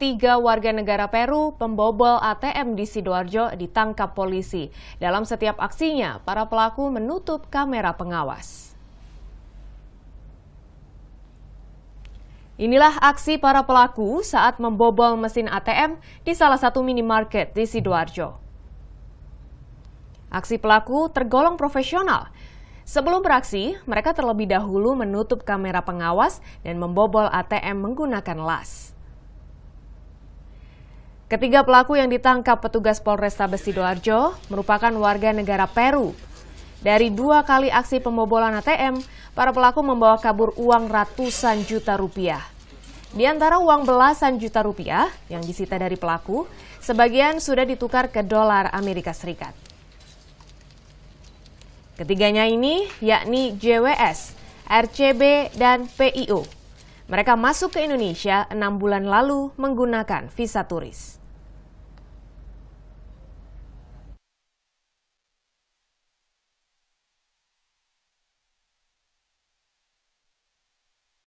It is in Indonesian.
tiga warga negara Peru pembobol ATM di Sidoarjo ditangkap polisi. Dalam setiap aksinya, para pelaku menutup kamera pengawas. Inilah aksi para pelaku saat membobol mesin ATM di salah satu minimarket di Sidoarjo. Aksi pelaku tergolong profesional. Sebelum beraksi, mereka terlebih dahulu menutup kamera pengawas dan membobol ATM menggunakan las. Ketiga pelaku yang ditangkap petugas Polrestabes Sidoarjo merupakan warga negara Peru. Dari dua kali aksi pembobolan ATM, para pelaku membawa kabur uang ratusan juta rupiah. Di antara uang belasan juta rupiah yang disita dari pelaku, sebagian sudah ditukar ke dolar Amerika Serikat. Ketiganya ini yakni JWS, RCB, dan PIO. Mereka masuk ke Indonesia enam bulan lalu menggunakan visa turis.